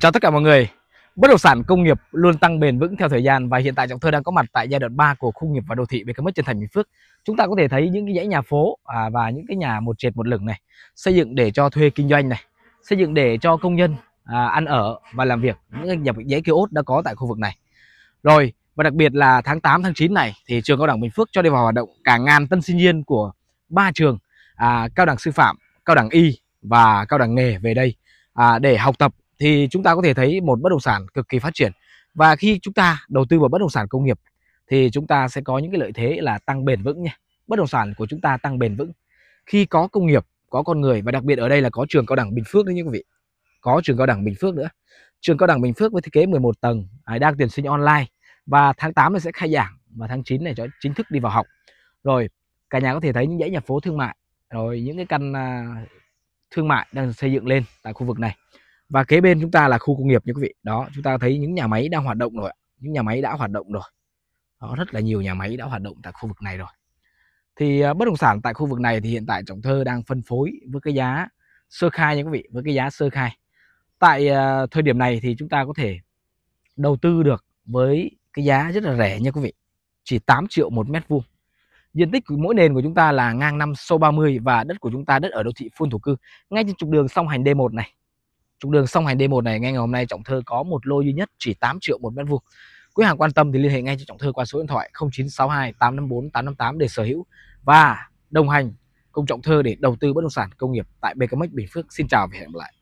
Chào tất cả mọi người Bất động sản công nghiệp luôn tăng bền vững theo thời gian và hiện tại Trọng Thơ đang có mặt tại giai đoạn 3 của khu nghiệp và đô thị về cái mất trên Thành Bình Phước. Chúng ta có thể thấy những cái dãy nhà phố à, và những cái nhà một trệt một lửng này, xây dựng để cho thuê kinh doanh này, xây dựng để cho công nhân à, ăn ở và làm việc. Những nhập dãy ốt đã có tại khu vực này. Rồi, và đặc biệt là tháng 8 tháng 9 này thì trường Cao đẳng Bình Phước cho đi vào hoạt động cả ngàn tân sinh viên của ba trường à, Cao đẳng sư phạm, Cao đẳng y và Cao đẳng nghề về đây à, để học tập thì chúng ta có thể thấy một bất động sản cực kỳ phát triển và khi chúng ta đầu tư vào bất động sản công nghiệp thì chúng ta sẽ có những cái lợi thế là tăng bền vững nha bất động sản của chúng ta tăng bền vững khi có công nghiệp có con người và đặc biệt ở đây là có trường cao đẳng Bình Phước đấy nha quý vị có trường cao đẳng Bình Phước nữa trường cao đẳng Bình Phước với thiết kế 11 tầng à, đang tuyển sinh online và tháng 8 này sẽ khai giảng và tháng 9 này cho chính thức đi vào học rồi cả nhà có thể thấy những dãy nhà phố thương mại rồi những cái căn à, thương mại đang xây dựng lên tại khu vực này và kế bên chúng ta là khu công nghiệp như quý vị đó chúng ta thấy những nhà máy đang hoạt động rồi những nhà máy đã hoạt động rồi đó rất là nhiều nhà máy đã hoạt động tại khu vực này rồi thì à, bất động sản tại khu vực này thì hiện tại Trọng Thơ đang phân phối với cái giá sơ khai nha quý vị với cái giá sơ khai tại à, thời điểm này thì chúng ta có thể đầu tư được với cái giá rất là rẻ nha quý vị chỉ 8 triệu một mét vuông diện tích của mỗi nền của chúng ta là ngang 5 sâu 30 và đất của chúng ta đất ở đô thị phun thổ cư ngay trên trục đường song hành D1 này Trục đường song hành D1 này ngay ngày hôm nay Trọng Thơ có một lô duy nhất chỉ 8 triệu một mét vuông. Quý hàng quan tâm thì liên hệ ngay cho Trọng Thơ qua số điện thoại 0962 854 858 để sở hữu và đồng hành cùng Trọng Thơ để đầu tư bất động sản công nghiệp tại BKMX Bình Phước. Xin chào và hẹn gặp lại.